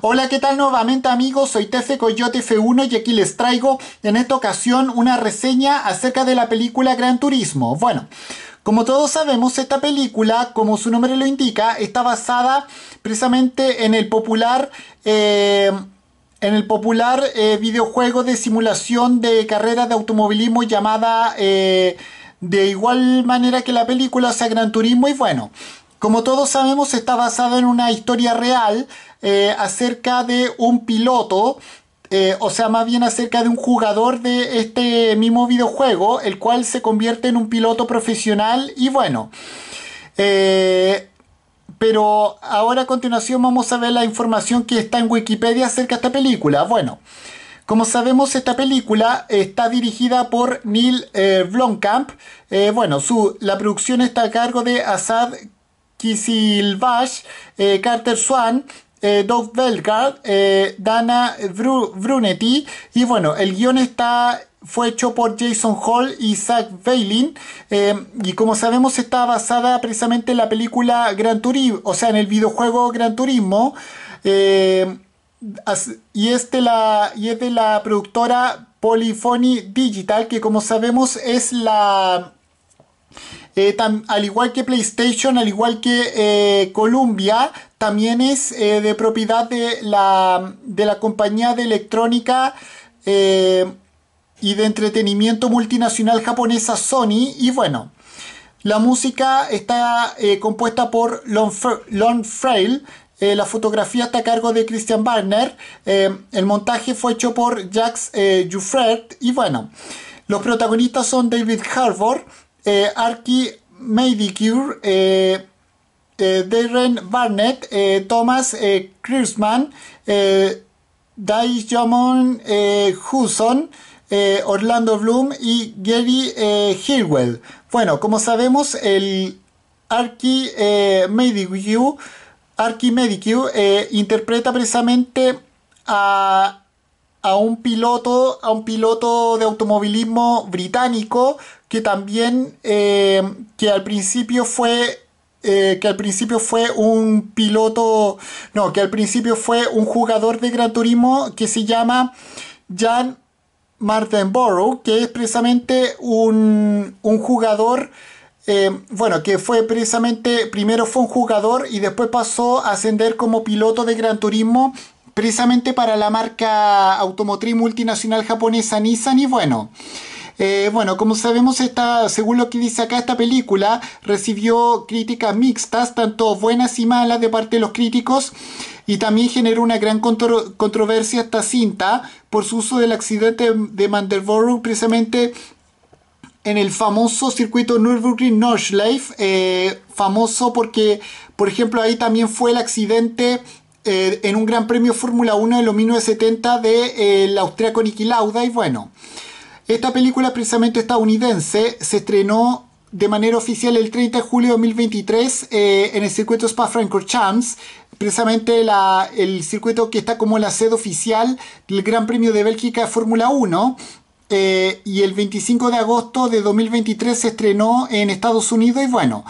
Hola, ¿qué tal nuevamente amigos? Soy Tefe Coyote F1 y aquí les traigo en esta ocasión una reseña acerca de la película Gran Turismo. Bueno, como todos sabemos, esta película, como su nombre lo indica, está basada precisamente en el popular... Eh, en el popular eh, videojuego de simulación de carreras de automovilismo llamada eh, de igual manera que la película, o sea, Gran Turismo y bueno, como todos sabemos está basada en una historia real eh, acerca de un piloto eh, o sea, más bien acerca de un jugador de este mismo videojuego, el cual se convierte en un piloto profesional y bueno. Eh, pero ahora a continuación vamos a ver la información que está en Wikipedia acerca de esta película. Bueno, como sabemos esta película está dirigida por Neil Blomkamp. bueno, su, la producción está a cargo de Asad Kisilvash Carter Swan, Doug eh, Dove eh, Dana Brunetti. Y bueno, el guión está fue hecho por Jason Hall y Zach Bailin eh, y como sabemos está basada precisamente en la película Gran Turismo, o sea en el videojuego Gran Turismo y, es la, y es de la productora Polyphony Digital que como sabemos es la eh, al igual que PlayStation, al igual que eh, Columbia, también es eh, de propiedad de la, compañía de electrónica y de entretenimiento multinacional japonesa Sony. Y bueno, la música está compuesta por Lon, Frail. la fotografía está a cargo de Christian Barner. el montaje fue hecho por Jax Jouffret. Y bueno, los protagonistas son David Harbour eh, Arki Medicure, eh, eh, Darren Barnett, eh, Thomas Kriersman, Jamon Huson, Orlando Bloom y Gary Hirwell. Bueno, como sabemos, el Arki Medicure, Arki Medicure interpreta precisamente a a un piloto, a un piloto de automovilismo británico que también eh, que al principio fue eh, que al principio fue un piloto, no, que al principio fue un jugador de Gran Turismo que se llama Jan Martinborough, que es precisamente un, jugador, eh, bueno, que fue precisamente, primero fue un jugador y después pasó a ascender como piloto de Gran Turismo precisamente para la marca automotriz multinacional japonesa Nissan y bueno. Eh, bueno, como sabemos, según lo que dice acá, esta película recibió críticas mixtas, tanto buenas y malas de parte de los críticos, y también generó una gran controversia esta cinta por su uso del accidente de Mandelboro, precisamente en el famoso circuito Nürburgring Nordschleife, eh, famoso porque, por ejemplo, ahí también fue el accidente eh, en un Gran Premio Fórmula 1 de los 1970 del de, Austria con Niki Lauda. Y bueno, esta película precisamente estadounidense se estrenó de manera oficial el 30 de julio de 2023 eh, en el circuito Spa-Francorchamps, precisamente el circuito que está como la sede oficial del Gran Premio de Bélgica de Fórmula 1. Eh, y el 25 de agosto de 2023 se estrenó en Estados Unidos y bueno,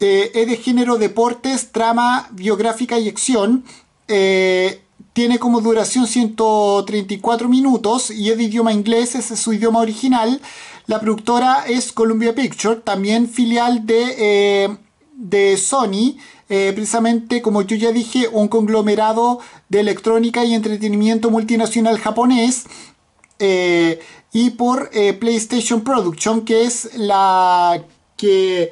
es de género deportes, trama biográfica y acción. Eh, tiene como duración 134 minutos y es de idioma inglés, ese es su idioma original. La productora es Columbia Picture, también filial de, eh, de Sony, eh, precisamente como yo ya dije, un conglomerado de electrónica y entretenimiento multinacional japonés. y por PlayStation Production, que es la que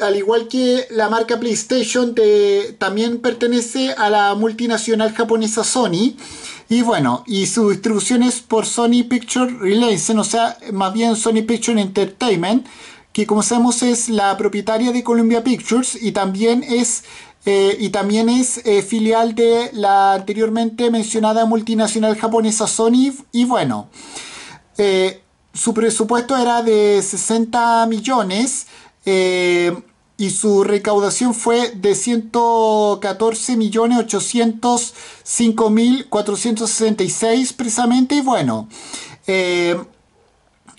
al igual que la marca PlayStation, también pertenece a la multinacional japonesa Sony. Y bueno, y su distribución es por Sony Picture Release, o sea, más bien Sony Picture Entertainment, que como sabemos es la propietaria de Columbia Pictures y también es, eh, y también es eh, filial de la anteriormente mencionada multinacional japonesa Sony. Y bueno, eh, su presupuesto era de 60 millones. Eh, y su recaudación fue de 114.805.466 precisamente. Y bueno, eh,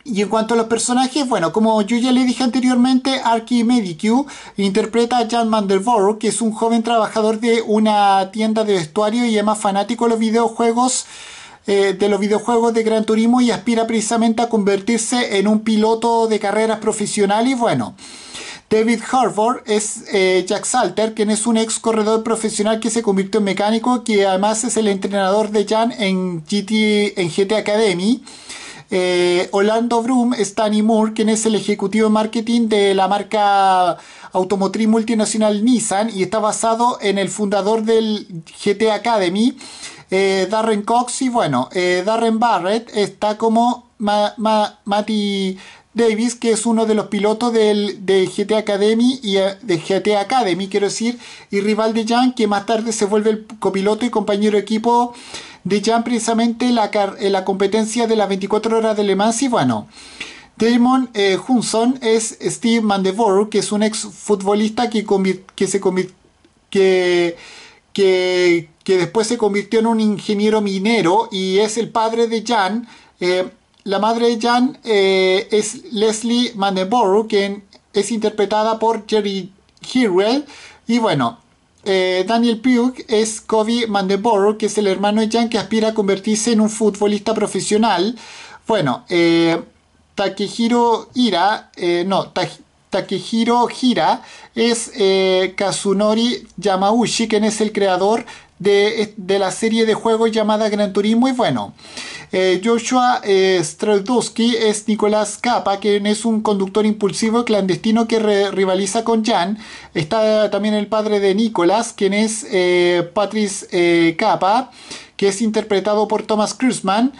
y en cuanto a los personajes, bueno, como yo ya le dije anteriormente, Arky Medicue interpreta a Jan Mandelborough, que es un joven trabajador de una tienda de vestuario y además fanático de los videojuegos. Eh, de los videojuegos de Gran Turismo y aspira precisamente a convertirse en un piloto de carreras profesional y bueno. David Harvard es eh, Jack Salter, quien es un ex corredor profesional que se convirtió en mecánico, que además es el entrenador de Jan en, en GT Academy eh, Orlando Broom es Moore, quien es el ejecutivo de marketing de la marca automotriz multinacional Nissan y está basado en el fundador del GT Academy, eh, Darren Cox. Y bueno, eh, Darren Barrett está como Matty Davis, que es uno de los pilotos del, GT Academy y eh, de GT Academy, quiero decir, y rival de Jan, que más tarde se vuelve el copiloto y compañero de equipo de Jan precisamente la, eh, la, competencia de las 24 horas de Le Mans y bueno. Damon eh, Hunson es Steve Mandevor, que es un ex futbolista que, que se que, que, después se convirtió en un ingeniero minero y es el padre de Jan. Eh, la madre de Jan es Leslie Mandevor, quien es interpretada por Jerry Hirwell. Y bueno, eh, Daniel Pugh es Kobe Mandeboro, que es el hermano de Jan que aspira a convertirse en un futbolista profesional. Bueno, eh, Takehiro Ira, eh, No, no, Takehiro Hira es eh, Kazunori Yamauchi, quien es el creador de, la serie de juegos llamada Gran Turismo y bueno, eh, Joshua eh, es Nicolás Capa, quien es un conductor impulsivo clandestino que rivaliza con Jan. Está también el padre de Nicolás, quien es eh, Patrice Capa, que es interpretado por Thomas Cruzman.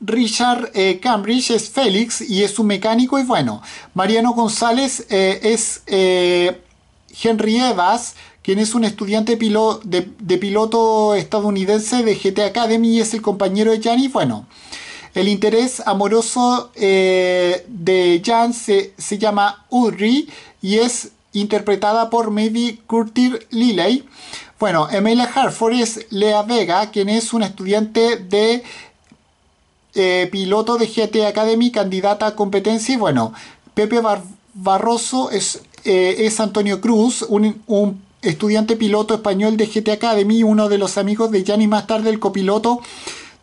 Richard eh, Cambridge es Félix y es un mecánico y bueno. Mariano González eh, es eh, Henry Evas, quien es un estudiante de, piloto estadounidense de GT Academy y es el compañero de Jan y bueno. El interés amoroso de Jan se, llama Udry y es interpretada por Maybe Curtis Lilley. Bueno, Emilia Harford es Lea Vega, quien es un estudiante de eh, piloto de GT Academy, candidata a competencia. Y bueno, Pepe Barroso es, eh, es, Antonio Cruz, un, un, estudiante piloto español de GT Academy, uno de los amigos de Gianni más tarde el copiloto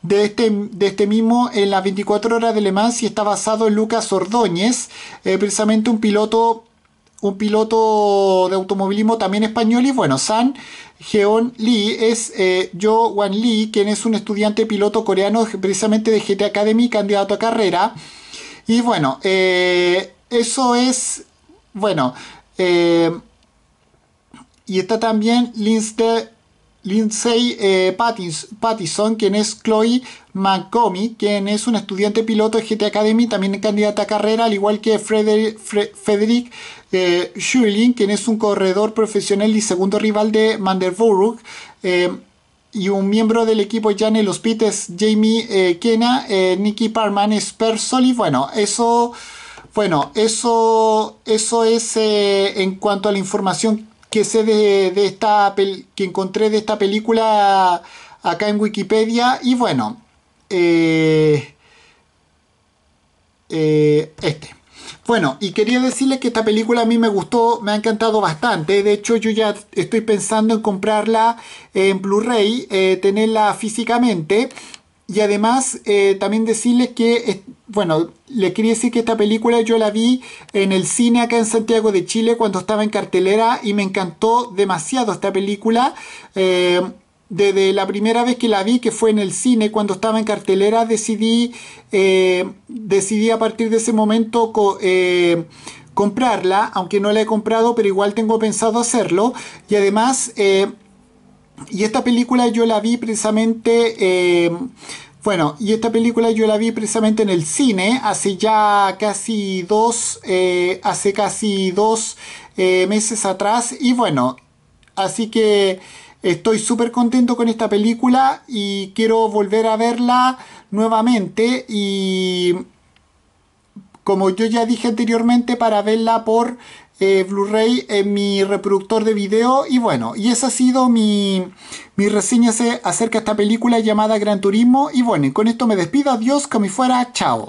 de este, de este mismo en las 24 horas de Le Mans y está basado en Lucas Ordóñez, eh, precisamente un piloto un piloto de automovilismo también español y bueno, San Geon Lee es eh, Jo Wan Lee, quien es un estudiante piloto coreano precisamente de GT Academy, candidato a carrera. Y bueno, eh, eso es, bueno, eh, y está también Linster Lindsay eh, Pattinson... quien es Chloe McComey, quien es un estudiante piloto de GT Academy, también candidata a carrera, al igual que Frederick, Fre eh, quien es un corredor profesional y segundo rival de Manderburg, eh, y un miembro del equipo ya en los es Jamie Kena, Nicky Parman, es Bueno, eso, bueno, eso, eso es en cuanto a la información que sé de, esta que encontré de esta película acá en Wikipedia. Y bueno, eh, eh, este. Bueno, y quería decirles que esta película a mí me gustó, me ha encantado bastante. De hecho, yo ya estoy pensando en comprarla en Blu-ray, eh, tenerla físicamente. Y además, eh, también decirles que, bueno, les quería decir que esta película yo la vi en el cine acá en Santiago de Chile cuando estaba en cartelera y me encantó demasiado esta película. Eh, desde la primera vez que la vi, que fue en el cine, cuando estaba en cartelera, decidí, eh, decidí a partir de ese momento comprarla, aunque no la he comprado, pero igual tengo pensado hacerlo. Y además, y esta película yo la vi precisamente... Eh, bueno, y esta película yo la vi precisamente en el cine hace ya casi dos, eh, hace casi dos eh, meses atrás. Y bueno, así que estoy súper contento con esta película y quiero volver a verla nuevamente. Y como yo ya dije anteriormente, para verla por eh, Blu-ray en mi reproductor de video. Y bueno, y esa ha sido mi, mi reseña acerca de esta película llamada Gran Turismo. Y bueno, con esto me despido. Adiós, que me fuera. Chao.